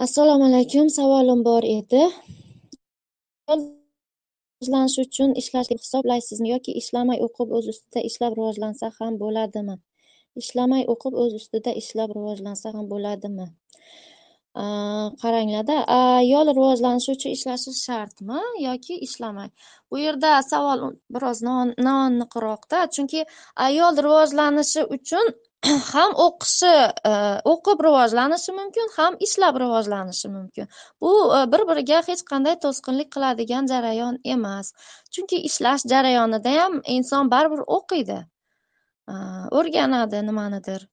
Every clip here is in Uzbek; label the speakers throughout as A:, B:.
A: Assalomu alaykum, savolim bor edi. Rivojlanish uchun ishlash deb hisoblaysizmi yoki ishlamay o'qib o'z ustida ishlab rivojlansa ham bo'ladimi? Ishlamay o'qib o'z ustida ishlab rivojlansa ham bo'ladimi? qaranglarda ayol rivojlanishi uchun ishlashi shartmi yoki ishlamay bu yerda savol biroz noaniqroqda chunki ayol rivojlanishi uchun ham o'qishi e, o'qib rivojlanishi mumkin ham ishlab rivojlanishi mumkin bu e, bir biriga hech qanday to'sqinlik qiladigan jarayon emas chunki ishlash jarayonida ham inson baribir o'qiydi o'rganadi nimanidir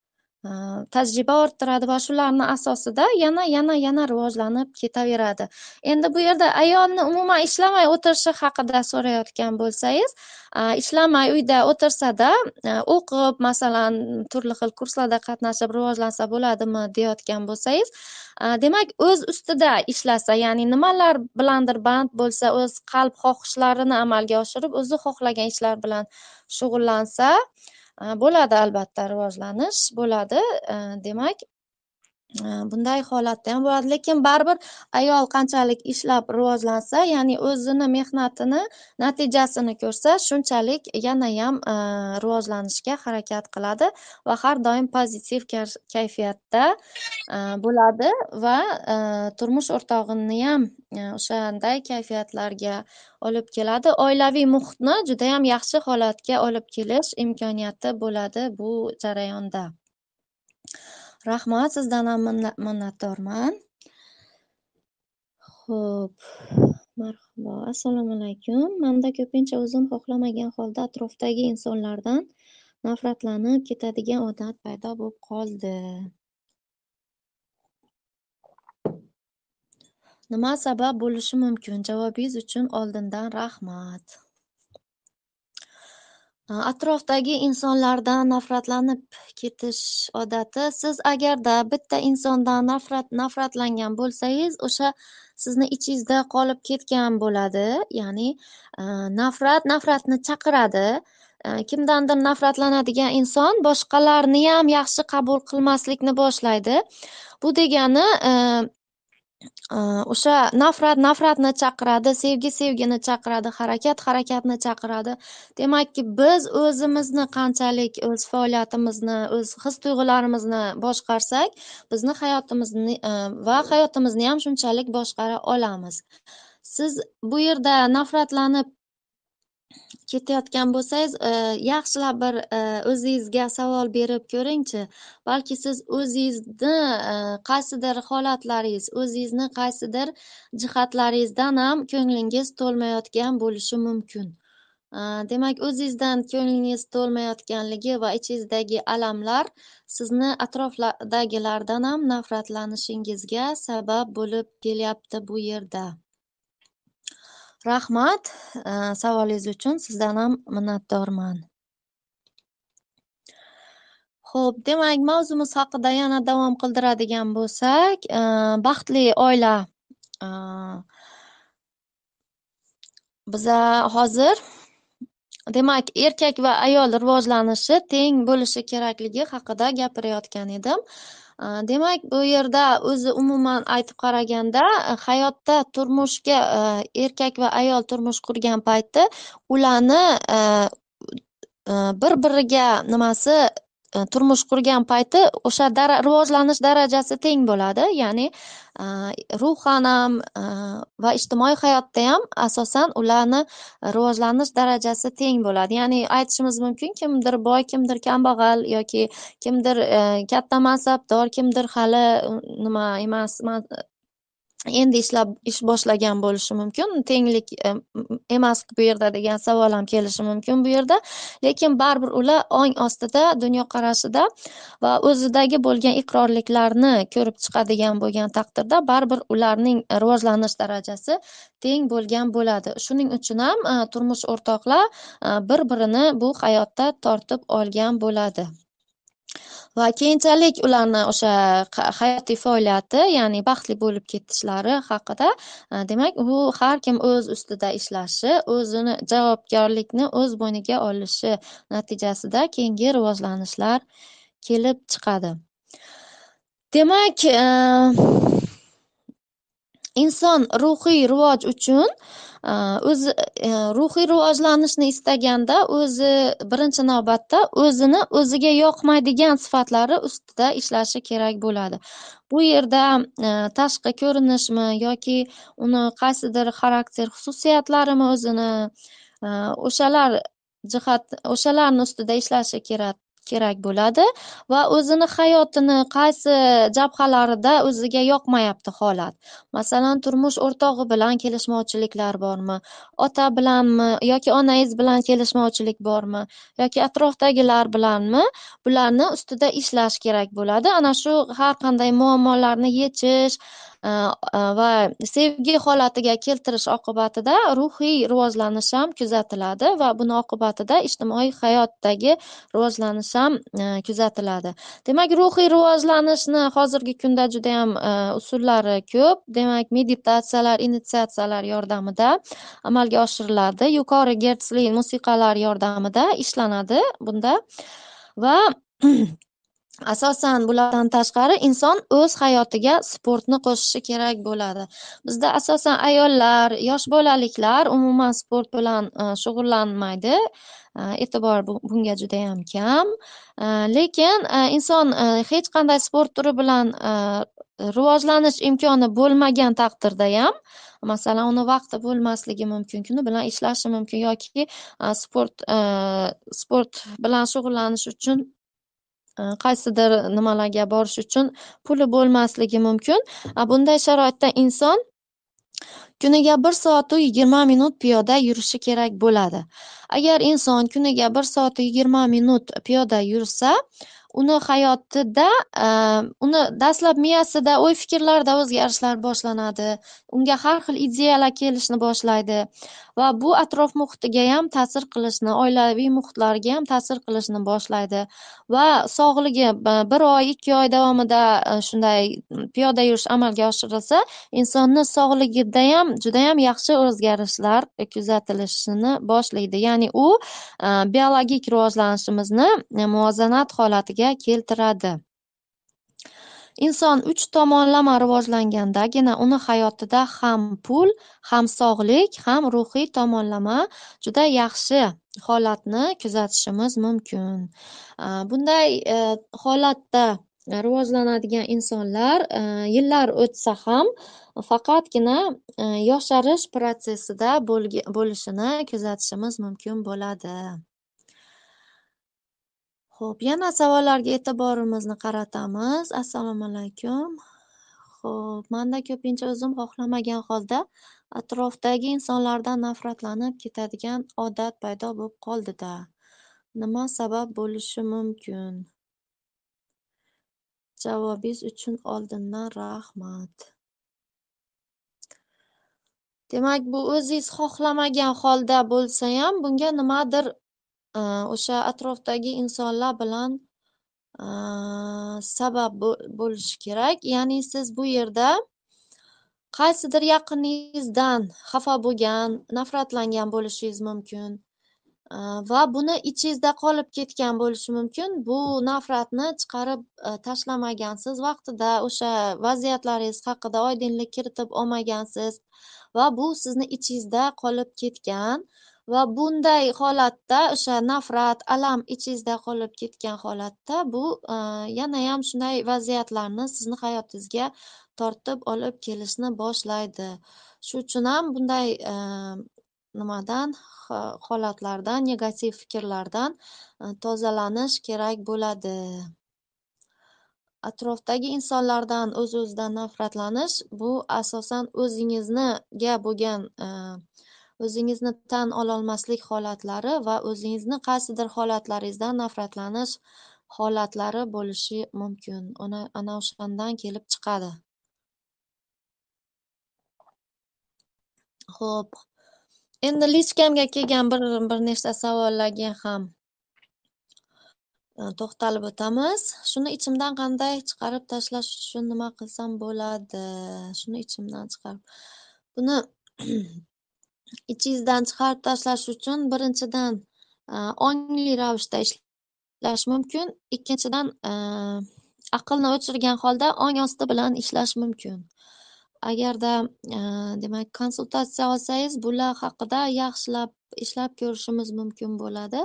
A: Э, tajriba orttiradi va shularni asosida yana yana yana rivojlanib ketaveradi endi bu yerda ayolni umuman ishlamay o'tirishi haqida so'rayotgan bo'lsangiz e, ishlamay uyda o'tirsada e, o'qib masalan turli xil kurslarda qatnashib rivojlansa bo'ladimi deyotgan bo'lsangiz e, demak o'z ustida ishlasa ya'ni nimalar bilandir band bo'lsa o'z qalb xohishlarini amalga oshirib o'zi xohlagan ishlar bilan shug'ullansa bo'ladi albatta rivojlanish bo'ladi demak Э, bunday holatda ham bo'ladi lekin baribir ayol qanchalik ishlab rivojlansa ya'ni o'zini mehnatini natijasini ko'rsa shunchalik yanayam e, rivojlanishga harakat qiladi va har doim pozitiv kayfiyatda e, bo'ladi va e, turmush o'rtog'ini ham o'shanday kayfiyatlarga olib keladi oilaviy muhitni judayam yaxshi holatga olib kelish imkoniyati bo'ladi bu jarayonda rahmat sizdan ham minnatdorman ho'p marhabo assalomu alaykum manda ko'pincha o'zim xohlamagan holda atrofdagi insonlardan nafratlanib ketadigan odat paydo bo'lib qoldi nima sabab bo'lishi mumkin javobingiz uchun oldindan rahmat Э, atrofdagi insonlardan nafratlanib ketish odati siz agarda bitta insondan nafrat nafratlangan bo'lsangiz o'sha sizni ichingizda qolib ketgan bo'ladi ya'ni e, nafrat nafratni chaqiradi e, kimdandir nafratlanadigan inson boshqalarni ham yaxshi qabul qilmaslikni boshlaydi bu degani e, o'sha nafrat nafratni chaqiradi sevgi sevgini chaqiradi harakat harakatni chaqiradi demakki biz o'zimizni qanchalik o'z faoliyatimizni o'z his tuyg'ularimizni boshqarsak bizni hayotimizni e, va hayotimizni ham shunchalik boshqara olamiz siz bu yerda nafratlanib ketayotgan bo'lsangiz e, yaxshilab bir e, o'zingizga savol berib ko'ringchi balki siz o'zingizni e, qaysidir holatlaringiz o'zingizni qaysidir jihatlaringizdan ham ko'nglingiz to'lmayotgan bo'lishi mumkin demak o'zingizdan ko'nglingiz to'lmayotganligi va ichingizdagi alamlar sizni atrofdagilardan ham nafratlanishingizga sabab bo'lib kelyapti bu yerda rahmat savolingiz uchun sizdan ham minnatdorman ho'p demak mavzumiz haqida yana davom qildiradigan bo'lsak baxtli oila biza hozir demak erkak va ayol rivojlanishi teng bo'lishi kerakligi haqida gapirayotgan edim Э, demak bu yerda o'zi umuman aytib qaraganda e, hayotda turmushga e, erkak va ayol turmush qurgan paytda ularni e, bir biriga nimasi Э, turmush qurgan payti o'sha dara rivojlanish darajasi teng bo'ladi ya'ni e, ruhan ham e, va ijtimoiy hayotda ham asosan ularni rivojlanish darajasi teng bo'ladi ya'ni aytishimiz mumkin kimdir boy kimdir kambag'al yoki kimdir e, katta mansabdor kimdir hali nima emas endi ishlab ish boshlagan bo'lishi mumkin tenglik e, emas bu yerda degan savol ham kelishi mumkin bu yerda lekin baribir ular ong ostida dunyoqarashida va o'zidagi bo'lgan iqrorliklarni ko'rib chiqadigan bo'lgan taqdirda baribir ularning rivojlanish darajasi teng bo'lgan bo'ladi shuning uchun ham e, turmush o'rtoqlar e, bir birini bu hayotda tortib olgan bo'ladi va keyinchalik ularni o'sha hayotiy faoliyati ya'ni baxtli bo'lib ketishlari haqida e, demak u har kim o'z ustida ishlashi o'zini javobgarlikni o'z bo'yniga olishi natijasida keyingi rivojlanishlar kelib chiqadi demak e, inson ruhiy rivoj uchun e, o'zi e, ruhiy rivojlanishni istaganda o'zi birinchi navbatda o'zini o'ziga yoqmaydigan sifatlari ustida ishlashi kerak bo'ladi bu yerda e, tashqi ko'rinishmi yoki uni qaysidir xarakter xususiyatlarimi o'zini o'shalar jihat o'shalarni ustida ishlashi kerak kerak bo'ladi va o'zini hayotini qaysi jabhalarida o'ziga yoqmayapti holat masalan turmush o'rtog'i bilan kelishmovchiliklar bormi ota bilanmi yoki onangiz bilan kelishmovchilik bormi yoki atrofdagilar bilanmi bularni ustida ishlash kerak bo'ladi ana shu har qanday muammolarni yechish Э, э, va sevgi holatiga keltirish oqibatida ruhiy rivojlanish ham kuzatiladi va buni oqibatida ijtimoiy hayotdagi rivojlanish ham e, kuzatiladi demak ruhiy rivojlanishni hozirgi kunda juda yam e, usullari ko'p demak meditatsiyalar initsiatsiyalar yordamida amalga oshiriladi yuqori gertsli musiqalar yordamida ishlanadi bunda va Asosan bulardan tashqari inson o'z hayotiga sportni qo'shishi kerak bo'ladi. Bizda asosan ayollar, yosh bolaliklar umuman sport bilan e, shug'ullanmaydi. E, e'tibor bunga juda ham kam. E, lekin inson hech qanday sport turi bilan rivojlanish imkoni bo'lmagan taqdirda ham masalan uni vaqti bo'lmasligi mumkin kuni bilan ishlashi mumkin yoki sport sport bilan shug'ullanish uchun Э, qaysidir nimalarga borish uchun puli bo'lmasligi mumkin bunday sharoitda inson kuniga bir soatu yigirma minut piyoda yurishi kerak bo'ladi agar inson kuniga bir soatu yigirma minut piyoda yursa uni hayotida ehm, uni dastlab miyasida o'y fikrlarida o'zgarishlar boshlanadi unga har xil ideyalar kelishni boshlaydi va bu atrof muhitiga ham ta'sir qilishni oilaviy muhitlarga ham ta'sir qilishni boshlaydi va sog'ligi bir oy ikki oy davomida e, shunday piyoda yurish amalga oshirilsa insonni sog'ligida ham judayam yaxshi o'zgarishlar kuzatilishini boshlaydi ya'ni u e, biologik rivojlanishimizni e, muvozanat holatiga yuzaga keltiradi. Inson uch tomonlama rivojlangandagina uni hayotida ham pul, ham sog'lik, ham ruhiy tomonlama juda yaxshi holatni kuzatishimiz mumkin. Bunday e, holatda rivojlanadigan insonlar e, yillar o'tsa ham faqatgina e, yosharish protsessida bo'lishini kuzatishimiz mumkin bo'ladi. Xo'p, yana savollarga e'tiborimizni qaratamiz. Assalomu alaykum. Xo'p, manda ko'pincha o'zim xohlamagan holda atrofdagi insonlardan nafratlanib ketadigan odat paydo bo'lib qoldi-da. Nima sabab bo'lishi mumkin? Javobingiz uchun oldindan rahmat. Demak, bu o'zingiz xohlamagan holda bo'lsa ham bunga nimadir Э, o'sha atrofdagi insonlar bilan э, sabab bo'lishi kerak ya'ni siz bu yerda qaysidir yaqiningizdan xafa bo'lgan nafratlangan bo'lishingiz mumkin e, va buni ichingizda qolib ketgan bo'lishi mumkin bu nafratni chiqarib e, tashlamagansiz vaqtida o'sha vaziyatlaringiz haqida oydinlik kiritib olmagansiz va bu sizni ichingizda qolib ketgan va bunday holatda o'sha nafrat alam ichingizda qolib ketgan holatda bu e, yanayam shunday vaziyatlarni sizni hayotingizga tortib olib kelishni boshlaydi shuning uchun ham bunday e, nimadan holatlardan negativ fikrlardan e, tozalanish kerak bo'ladi atrofdagi insonlardan o'z-o'zidan nafratlanish bu asosan o'zingizniga bo'lgan e, o'zingizni tan ololmaslik holatlari va o'zingizni qaysidir holatlaringizdan nafratlanish holatlari bo'lishi mumkin ana o'shandan kelib chiqadi ho'p endi lichkamga kelgan bir bir nechta savollarga ham Э, to'xtalib o'tamiz shuni ichimdan qanday chiqarib tashlash uchun nima qilsam bo'ladi shuni ichimdan chiqarib buni ichingizdan chiqarib tashlash uchun birinchidan e, ongli ravishda ishlash mumkin ikkinchidan e, aqlni o'chirgan holda ong osti bilan ishlash mumkin agarda e, demak konsultatsiya olsangiz bular haqida yaxshilab ishlab ko'rishimiz mumkin bo'ladi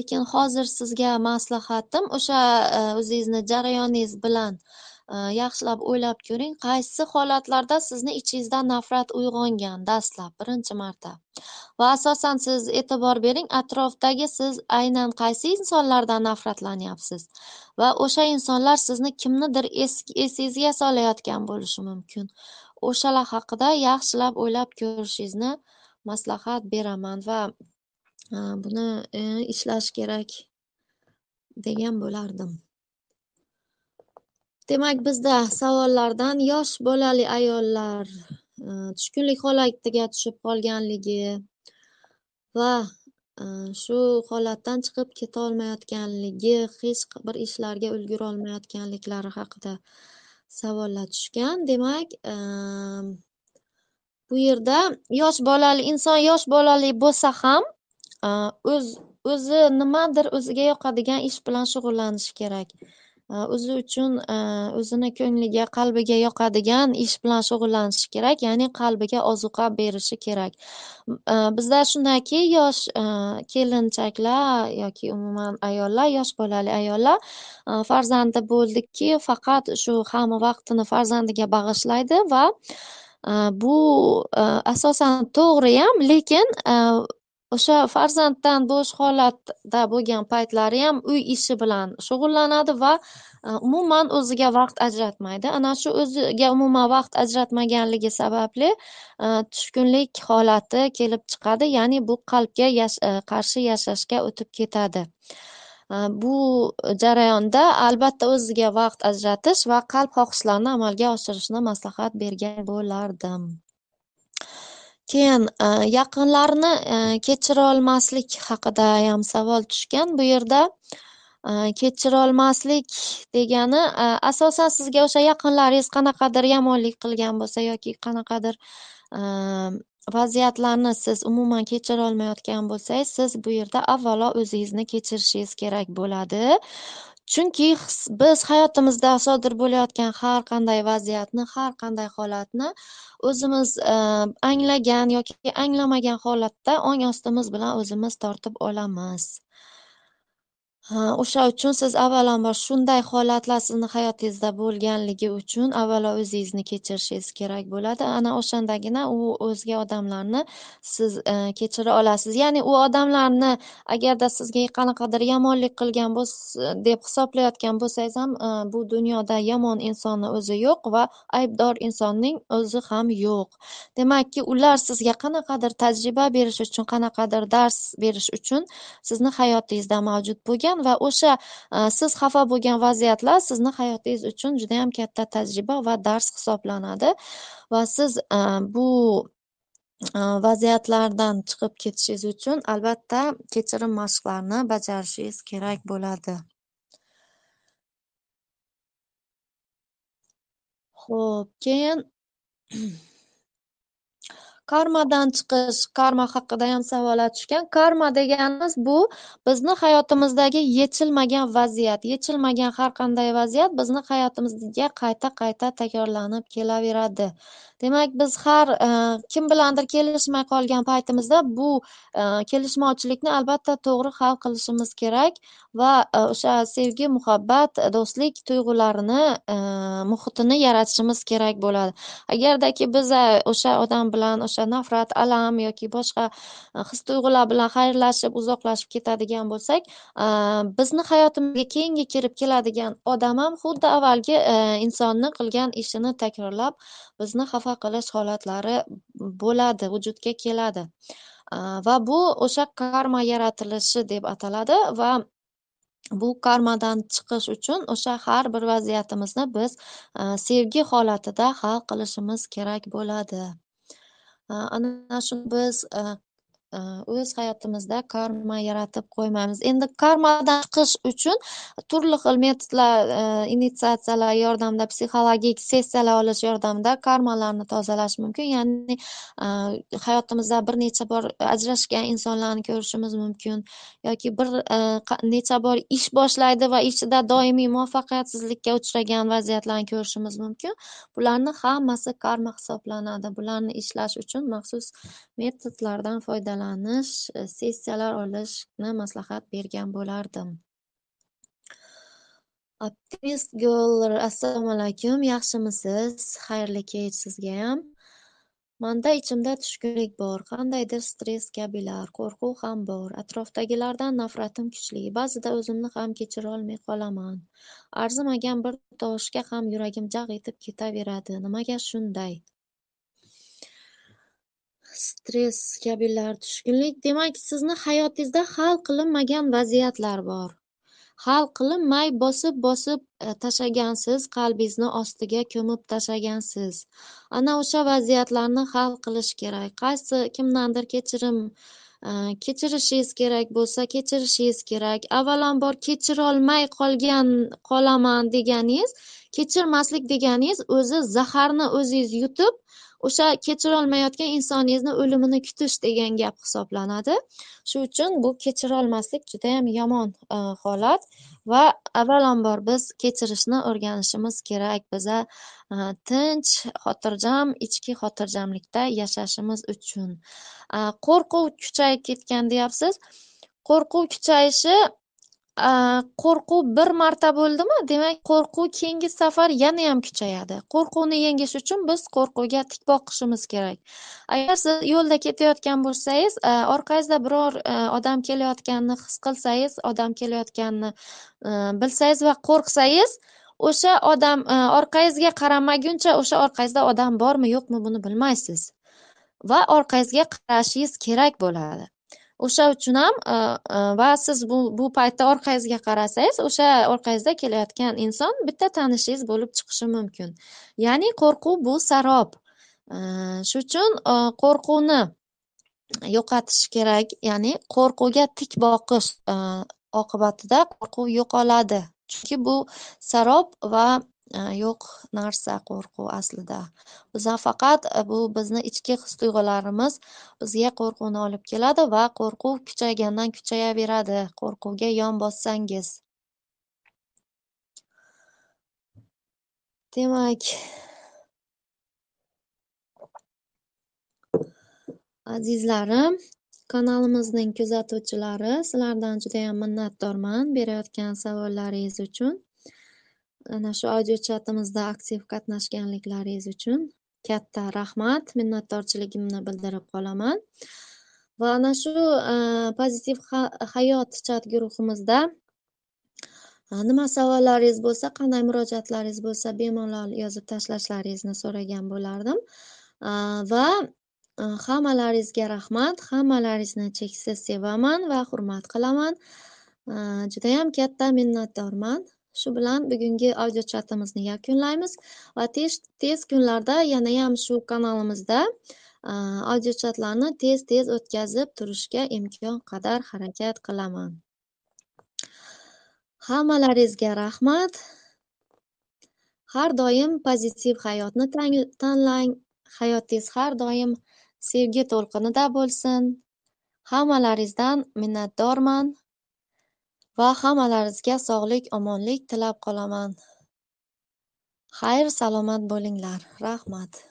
A: lekin hozir sizga maslahatim o'sha e, o'zingizni jarayoningiz bilan Э, yaxshilab o'ylab ko'ring qaysi holatlarda sizni ichingizda nafrat uyg'ongan dastlab birinchi marta va asosan siz e'tibor bering atrofdagi siz aynan qaysi insonlardan nafratlanyapsiz va o'sha insonlar sizni kimnidir esingizga solayotgan bo'lishi mumkin o'shalar haqida yaxshilab o'ylab ko'rishingizni maslahat beraman va e, buni e, ishlash kerak degan bo'lardim demak bizda savollardan yosh bolali ayollar e, tushkunlik holatiga tushib qolganligi va e, shu holatdan chiqib ketolmayotganligi hech bir ishlarga ulgurolmayotganliklari haqida savollar tushgan demak e, bu yerda yosh bolali inson yosh bolali bo'lsa ham o'z o'zi nimadir o'ziga yoqadigan ish bilan shug'ullanishi kerak o'zi uchun e, o'zini ko'ngliga qalbiga yoqadigan ish bilan shug'ullanishi kerak ya'ni qalbiga ozuqa berishi kerak e, bizda shundaki yosh e, kelinchaklar yoki umuman ayollar yosh bolali ayollar farzandi bo'ldiki faqat shu hamma vaqtini farzandiga bag'ishlaydi va bu asosan to'g'ri ham lekin o'sha farzanddan bo'sh holatda bo'lgan paytlari ham uy ishi bilan shug'ullanadi va e, umuman o'ziga vaqt ajratmaydi ana shu o'ziga umuman vaqt ajratmaganligi sababli e, tushkunlik holati kelib chiqadi ya'ni bu qalbga yash e, qarshi yashashga o'tib ketadi bu jarayonda albatta o'ziga vaqt ajratish va qalb xohishlarini amalga oshirishni maslahat bergan bo'lardim Keyin, e, yaqinlarni yaqinlarni, e, olmaslik haqida ham savol tushgan. Bu yerda, e, kechira kechirolmaslik degani, asosan sizga o'sha yaqinlaringiz qanaqadir yomonlik qilgan bo'lsa yoki qanaqadir, vaziyatlarni siz umuman kechirolmayotgan bo'lsangiz, siz bu yerda avvalo o'zingizni kechirishingiz kerak bo'ladi. Chunki biz hayotimizda sodir bo'layotgan har qanday vaziyatni, har qanday holatni o'zimiz ehm, anglagan yoki anglamagan holatda ong ostimiz bilan o'zimiz tortib olamiz. Ha, o'sha uchun siz avvalambor shunday holatlar sizni hayotingizda bo'lganligi uchun avvalo o'zingizni kechirishingiz kerak bo'ladi ana o'shandagina u o'zga odamlarni siz e, kechira olasiz ya'ni u odamlarni agarda sizga qanaqadir yomonlik qilgan deb hisoblayotgan bo'lsangiz ham e, bu dunyoda yomon insonni o'zi yo'q va aybdor insonning o'zi ham yo'q demakki ular sizga qanaqadir tajriba berish uchun qanaqadir dars berish uchun sizni hayotingizda mavjud bo'lgan va o'sha e, siz xafa bo'lgan vaziyatlar sizni hayotingiz uchun juda yam katta tajriba va dars hisoblanadi va siz e, bu e, vaziyatlardan chiqib ketishingiz uchun albatta kechirim mashqlarini bajarishingiz kerak bo'ladi ho'p keyin karmadan chiqish karma haqida ham savollar tushgan karma deganimiz bu bizni hayotimizdagi yechilmagan vaziyat yechilmagan har qanday vaziyat bizni hayotimizga qayta qayta takrorlanib kelaveradi demak biz har e, kim bilandir kelishmay qolgan paytimizda bu e, kelishmovchilikni albatta to'g'ri hal qilishimiz kerak va e, o'sha e, sevgi muhabbat do'stlik tuyg'ularini e, muhitini yaratishimiz kerak bo'ladi agardaki biz e, o'sha odam bilan o'sha nafrat alam yoki boshqa e, his tuyg'ular bilan xayrlashib uzoqlashib ketadigan bo'lsak e, bizni hayotimizga keyingi kirib keladigan odam ham xuddi avvalgi e, insonni qilgan ishini takrorlab bizni xafa qilish holatlari bo'ladi vujudga keladi va bu o'sha karma yaratilishi deb ataladi va bu karmadan chiqish uchun o'sha har bir vaziyatimizni biz sevgi holatida hal qilishimiz kerak bo'ladi А она schon без o'z hayotimizda karma yaratib qo'ymamiz endi karmadan chiqish uchun turli xil metodlar e, initsiatsiyalar yordamida psixologik sessiyalar olish yordamida karmalarni tozalash mumkin ya'ni e, hayotimizda bir necha bor ajrashgan insonlarni ko'rishimiz mumkin yoki bir e, necha bor ish boshlaydi va ishida doimiy muvaffaqiyatsizlikka uchragan vaziyatlarni ko'rishimiz mumkin bularni hammasi karma hisoblanadi bularni ishlash uchun maxsus metodlardan foydalanish foydalanish e, sessiyalar olishni maslahat bergan bo'lardim optimist girl assalomu alaykum yaxshimisiz xayrli kech sizga ham manda ichimda tushkunlik bor qandaydir stress kabilar qo'rquv ham bor atrofdagilardan nafratim kuchli ba'zida o'zimni ham kechirolmay qolaman arzimagan bir tovushga ham yuragim jag' etib ketaveradi nimaga shunday stress kabilar tushkunlik demak sizni hayotingizda hal qilinmagan vaziyatlar bor hal qilinmay bosib bosib e, tashlagansiz qalbingizni ostiga ko'mib tashlagansiz ana o'sha vaziyatlarni hal qilish kerak qaysi kimdandir kechirim e, kechirishingiz kerak bo'lsa kechirishingiz kerak avvalambor kechirolmay qolgan qolaman deganingiz kechirmaslik deganingiz o'zi zaharni o'zingiz yutib o'sha kechirolmayotgan insoningizni o'limini kutish degan gap hisoblanadi shuning uchun bu kechirolmaslik judayam yomon e, holat va avvalambor biz kechirishni o'rganishimiz kerak biza e, tinch xotirjam ichki xotirjamlikda yashashimiz uchun e, qo'rquv kuchayib ketgan deyapsiz qo'rquv kuchayishi Э, qo'rquv bir marta bo'ldimi, demak, qo'rquv keyingi safar yanayam kuchayadi. Qo'rquvni yengish uchun biz qo'rquvga tik boqishimiz kerak. Agar siz yo'lda ketayotgan bo'lsangiz, e, orqangizda biror e, odam kelayotganini his qilsangiz, odam kelayotganini e, bilsangiz va qo'rqsangiz, o'sha odam orqangizga qaramaguncha o'sha orqangizda odam bormi, yo'qmi buni bilmaysiz va orqangizga qarashingiz kerak bo'ladi. o'sha uchun ham e, e, va siz bu bu paytda orqangizga qarasangiz o'sha orqangizda kelayotgan inson bitta tanishingiz bo'lib chiqishi mumkin ya'ni qo'rquv bu sarob e, shu uchun qo'rquvni yo'qotish kerak ya'ni qo'rquvga tik boqish oqibatida qo'rquv yo'qoladi chunki bu sarob va Э, yo'q narsa qo'rquv aslida biza faqat e, bu bizni ichki his tuyg'ularimiz bizga qo'rquvni olib keladi va qo'rquv kuchaygandan kuchayaveradi qo'rquvga yon bossangiz demak azizlarim kanalimizning kuzatuvchilari sizlardan judayam minnatdorman berayotgan savollaringiz uchun ana shu audio chatimizda aktiv qatnashganliklaringiz uchun katta rahmat minnatdorchiligimni bildirib qolaman va ana shu e, pozitiv hayot chat guruhimizda e, nima savollaringiz bo'lsa qanday murojaatlaringiz bo'lsa bemalol yozib tashlashlaringizni so'ragan bo'lardim e, va hammalaringizga rahmat hammalaringizni cheksiz sevaman va hurmat qilaman judayam katta minnatdorman shu bilan bugungi audio chatimizni yakunlaymiz va tez tez kunlarda yanayam shu kanalimizda audio chatlarni tez tez o'tkazib turishga imkon qadar harakat qilaman hammalaringizga rahmat har doim pozitiv hayotni tanlang hayotingiz har doim sevgi to'lqinida bo'lsin hammalaringizdan minnatdorman va hammalaringizga sog'lik-omonlik tilab qolaman. Xayr-salomat bo'linglar. Rahmat.